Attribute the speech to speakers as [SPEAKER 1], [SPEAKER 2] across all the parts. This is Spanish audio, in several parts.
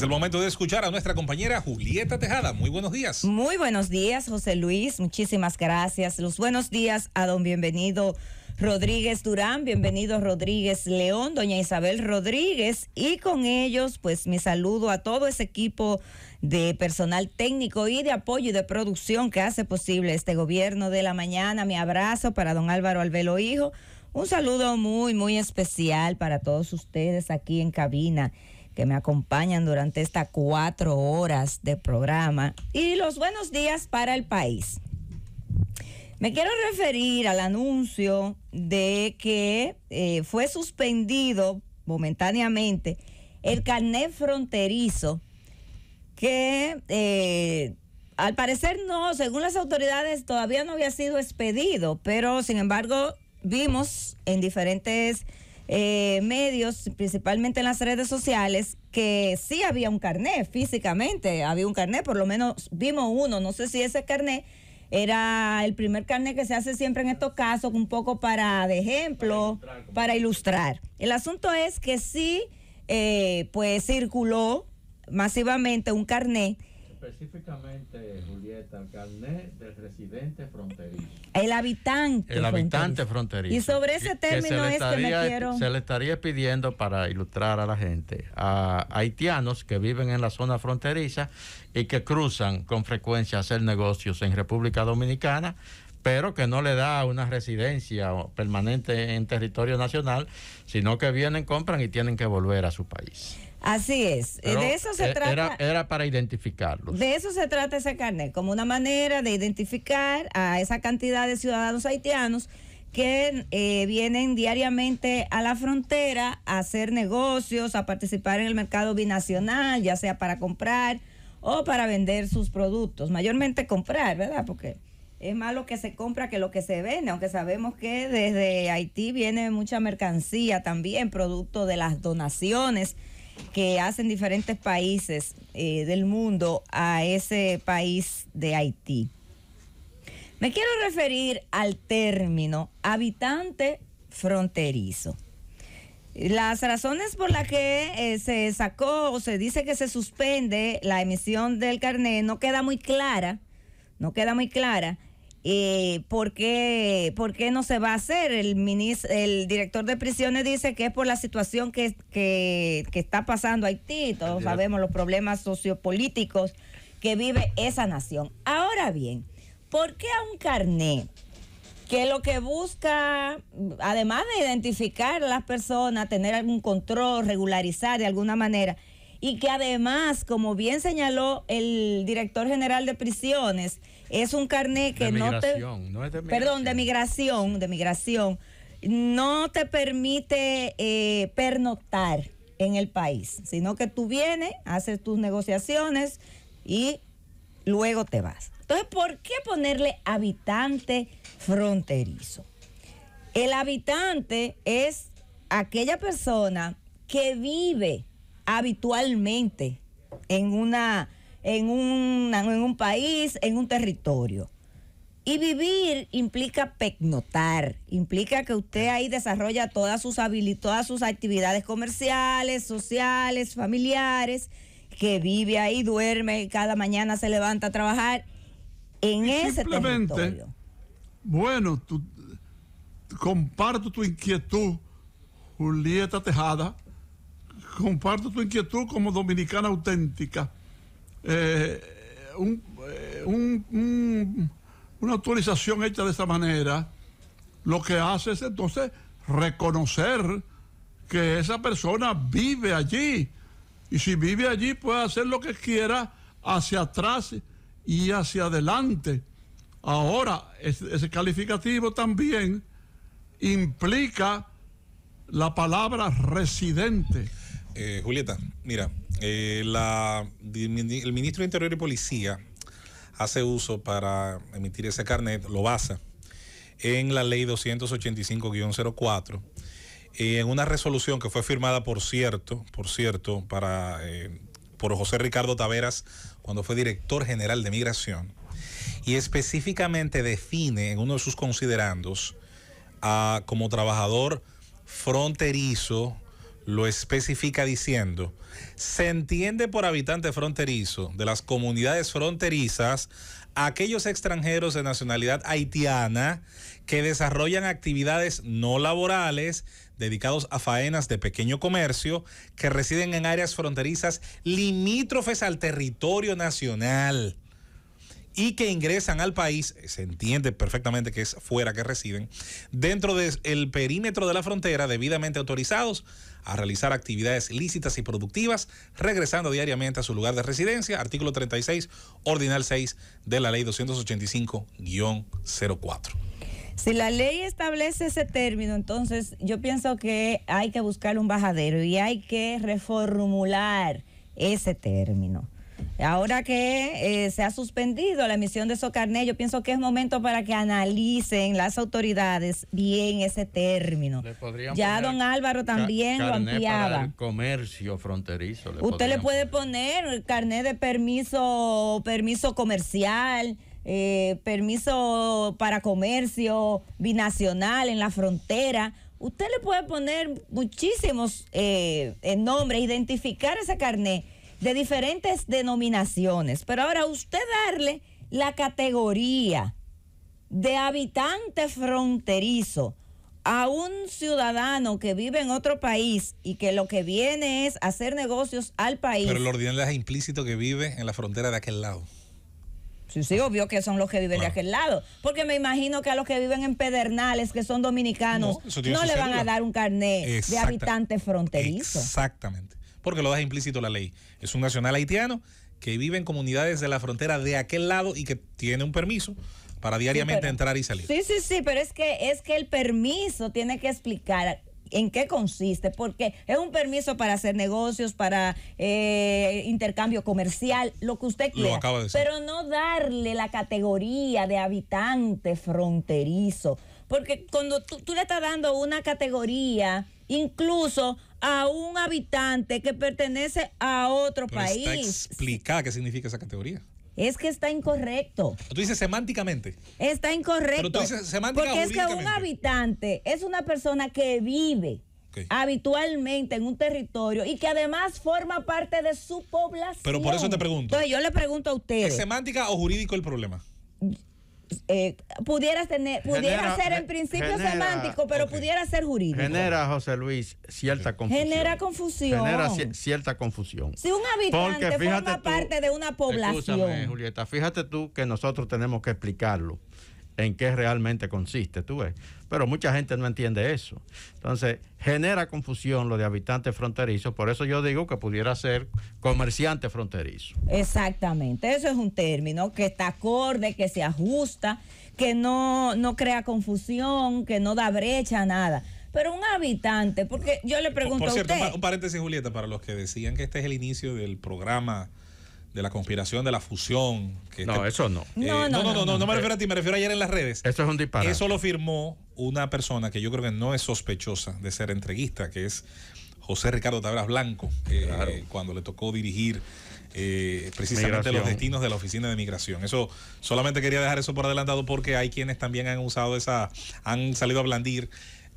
[SPEAKER 1] Es el momento de escuchar a nuestra compañera Julieta Tejada. Muy buenos días.
[SPEAKER 2] Muy buenos días, José Luis. Muchísimas gracias. Los buenos días a don bienvenido. Rodríguez Durán, bienvenido Rodríguez León, doña Isabel Rodríguez y con ellos pues mi saludo a todo ese equipo de personal técnico y de apoyo y de producción que hace posible este gobierno de la mañana. Mi abrazo para don Álvaro Albelo Hijo. Un saludo muy, muy especial para todos ustedes aquí en cabina que me acompañan durante estas cuatro horas de programa y los buenos días para el país. Me quiero referir al anuncio de que eh, fue suspendido momentáneamente el carnet fronterizo que eh, al parecer no, según las autoridades todavía no había sido expedido, pero sin embargo vimos en diferentes eh, medios, principalmente en las redes sociales, que sí había un carnet físicamente, había un carnet, por lo menos vimos uno, no sé si ese carné era el primer carnet que se hace siempre en estos casos, un poco para, de ejemplo, para ilustrar. El asunto es que sí, eh, pues circuló masivamente un carnet
[SPEAKER 1] Específicamente, Julieta, el
[SPEAKER 2] carnet del residente fronterizo. El habitante. El habitante fronterizo. Y sobre ese término es que me quiero. Se le
[SPEAKER 1] estaría pidiendo para ilustrar a la gente, a haitianos que viven en la zona fronteriza y que cruzan con frecuencia hacer negocios en República Dominicana, pero que no le da una residencia permanente en territorio nacional, sino que vienen, compran y tienen que volver a su país.
[SPEAKER 2] Así es, eh, de eso se eh, trata.
[SPEAKER 1] Era, para identificarlos.
[SPEAKER 2] De eso se trata ese carnet, como una manera de identificar a esa cantidad de ciudadanos haitianos que eh, vienen diariamente a la frontera a hacer negocios, a participar en el mercado binacional, ya sea para comprar o para vender sus productos, mayormente comprar, ¿verdad? Porque es más lo que se compra que lo que se vende, aunque sabemos que desde Haití viene mucha mercancía también, producto de las donaciones que hacen diferentes países eh, del mundo a ese país de Haití. Me quiero referir al término habitante fronterizo. Las razones por las que eh, se sacó o se dice que se suspende la emisión del carné no queda muy clara, no queda muy clara ¿Y eh, ¿por, qué, no se va a hacer? El, el director de prisiones dice que es por la situación que, está pasando Haití, todos sabemos los problemas sociopolíticos que vive esa nación. Ahora bien, ¿por qué a un carné que lo que busca, además de identificar a las personas, tener algún control, regularizar de alguna manera, y que además, como bien señaló el director general de prisiones, es un carnet que no te... No perdón, de migración, de migración, no te permite eh, pernotar en el país, sino que tú vienes, haces tus negociaciones y luego te vas. Entonces, ¿por qué ponerle habitante fronterizo? El habitante es aquella persona que vive habitualmente en, una, en, un, en un país, en un territorio. Y vivir implica pecnotar, implica que usted ahí desarrolla todas sus todas sus actividades comerciales, sociales, familiares, que vive ahí, duerme, cada mañana se levanta a trabajar en ese territorio.
[SPEAKER 1] Bueno, tú, comparto tu inquietud, Julieta Tejada, comparto tu inquietud como dominicana auténtica. Eh, eh, una actualización hecha de esta manera, lo que hace es entonces reconocer que esa persona vive allí. Y si vive allí puede hacer lo que quiera hacia atrás y hacia adelante. Ahora, ese calificativo también implica la palabra residente. Eh, Julieta, mira, eh, el ministro de Interior y Policía hace uso para emitir ese carnet, lo basa en la ley 285-04, eh, en una resolución que fue firmada, por cierto, por cierto, para, por José Ricardo Taveras cuando fue director general de Migración, y específicamente define en uno de sus considerandos a, como trabajador fronterizo, lo especifica diciendo, se entiende por habitante fronterizo de las comunidades fronterizas aquellos extranjeros de nacionalidad haitiana que desarrollan actividades no laborales dedicados a faenas de pequeño comercio que residen en áreas fronterizas limítrofes al territorio nacional y que ingresan al país, se entiende perfectamente que es fuera que residen, dentro del perímetro de la frontera debidamente autorizados a realizar actividades lícitas y productivas, regresando diariamente a su lugar de residencia, artículo 36, ordinal 6 de la ley 285-04.
[SPEAKER 2] Si la ley establece ese término, entonces yo pienso que hay que buscar un bajadero y hay que reformular ese término. Ahora que eh, se ha suspendido la emisión de esos carnés, yo pienso que es momento para que analicen las autoridades bien ese término. Ya don Álvaro también lo ampliaba. Para
[SPEAKER 1] comercio fronterizo. Usted le
[SPEAKER 2] puede poner, el carné de permiso, permiso comercial. Eh, permiso para comercio binacional en la frontera. Usted le puede poner muchísimos eh, nombres, identificar ese carné de diferentes denominaciones. Pero ahora usted darle la categoría de habitante fronterizo a un ciudadano que vive en otro país y que lo que viene es hacer negocios al país. Pero el
[SPEAKER 1] ordinario es implícito que vive en la frontera de aquel lado.
[SPEAKER 2] Sí, sí, obvio que son los que viven de aquel lado. Porque me imagino que a los que viven en Pedernales, que son dominicanos, no, le van a dar un carnet de habitante fronterizo. Exactamente
[SPEAKER 1] porque lo deja implícito la ley. Es un nacional haitiano que vive en comunidades de la frontera de aquel lado y que tiene un permiso para diariamente entrar y salir.
[SPEAKER 2] Sí, sí, sí, pero es que es que el permiso tiene que explicar en qué consiste, porque es un permiso para hacer negocios, para eh, intercambio comercial, lo que usted quiera. Pero no darle la categoría de habitante fronterizo, porque cuando tú le estás dando una categoría, incluso a un habitante que pertenece a otro país. Está
[SPEAKER 1] explicada qué significa esa categoría.
[SPEAKER 2] Es que está incorrecto.
[SPEAKER 1] Tú dices semánticamente.
[SPEAKER 2] Está incorrecto. Pero tú dices Porque es que un habitante es una persona que vive habitualmente en un territorio y que además forma parte de su población. Pero por eso te pregunto. Entonces yo le pregunto a usted. ¿Es
[SPEAKER 1] semántica o jurídico el problema?
[SPEAKER 2] eh, pudiera tener, pudiera ser en principio semántico, pero pudiera ser jurídico. Genera,
[SPEAKER 1] José Luis, cierta confusión. Genera
[SPEAKER 2] confusión. Genera
[SPEAKER 1] cierta confusión. Si un habitante forma parte
[SPEAKER 2] de una población. Escúchame,
[SPEAKER 1] Julieta, fíjate tú que nosotros tenemos que explicarlo en qué realmente consiste, tú ves. Pero mucha gente no entiende eso. Entonces, genera confusión lo de habitantes fronterizos, por eso yo digo que pudiera ser comerciante fronterizo.
[SPEAKER 2] Exactamente, eso es un término que está acorde, que se ajusta, que no, crea confusión, que no da brecha, nada pero un habitante, porque yo le pregunto por, por cierto, Un
[SPEAKER 1] paréntesis, Julieta, para los que decían que este es el inicio del programa de la conspiración, de la fusión. Que no, eso eh, no. no, no. no, no, no, me eh, refiero a ti, me refiero a ayer en las redes. Eso es un disparo. Eso lo firmó una persona que yo creo que no es sospechosa de ser entreguista, que es José Ricardo Tabras Blanco, eh, cuando le tocó dirigir precisamente los destinos de la oficina de migración. Eso solamente quería dejar eso por adelantado porque hay quienes también han usado esa, han salido a blandir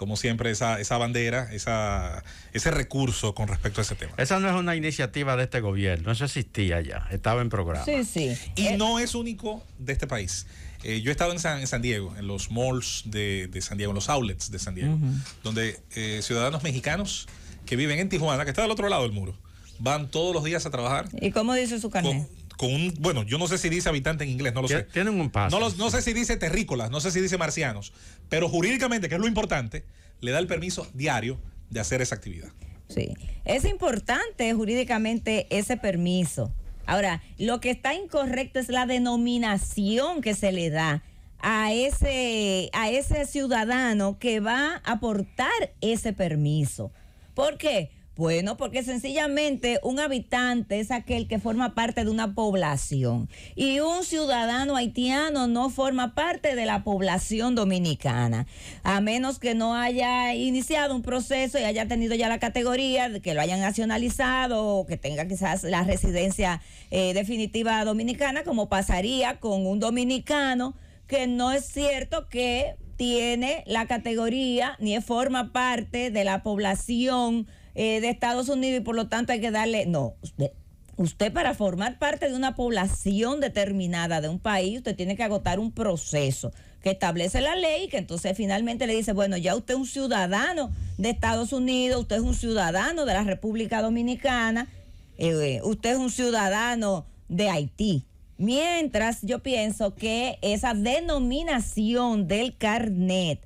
[SPEAKER 1] como siempre, esa, bandera, ese recurso con respecto a ese tema. Esa no es una iniciativa de este gobierno, eso existía ya, estaba en programa. Sí, sí. Y eh, no es único de este país. Eh, yo he estado en San, Diego, en los malls de, San Diego, en los outlets de San Diego, donde eh, ciudadanos mexicanos que viven en Tijuana, que está del otro lado del muro, van todos los días a trabajar. ¿Y cómo dice su canal con un, bueno, yo no sé si dice habitante en inglés, no lo sé. Tienen un paso. No, sé si dice terrícolas, no sé si dice marcianos, pero jurídicamente, que es lo importante, le da el permiso diario de hacer esa actividad.
[SPEAKER 2] Sí, es importante jurídicamente ese permiso. Ahora, lo que está incorrecto es la denominación que se le da a ese, a ese ciudadano que va a aportar ese permiso. ¿Por qué? Bueno, porque sencillamente un habitante es aquel que forma parte de una población y un ciudadano haitiano no forma parte de la población dominicana, a menos que no haya iniciado un proceso y haya tenido ya la categoría, de que lo hayan nacionalizado o que tenga quizás la residencia eh, definitiva dominicana, como pasaría con un dominicano que no es cierto que tiene la categoría ni forma parte de la población eh, de Estados Unidos y por lo tanto hay que darle, no, usted, para formar parte de una población determinada de un país, usted tiene que agotar un proceso que establece la ley, que entonces finalmente le dice, bueno, ya usted es un ciudadano de Estados Unidos, usted es un ciudadano de la República Dominicana, eh, usted es un ciudadano de Haití. Mientras yo pienso que esa denominación del carnet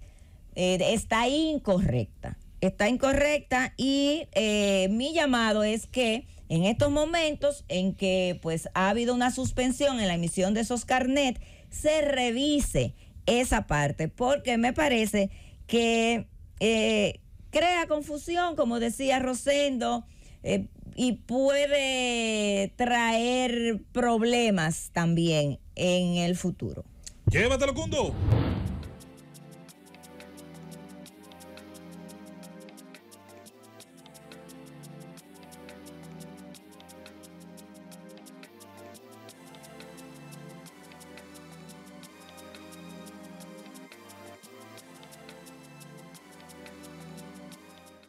[SPEAKER 2] eh, está incorrecta está incorrecta y eh, mi llamado es que en estos momentos en que pues ha habido una suspensión en la emisión de esos carnet, se revise esa parte, porque me parece que eh, crea confusión, como decía Rosendo, eh, y puede traer problemas también en el futuro.
[SPEAKER 1] Llévatelo, Cundo.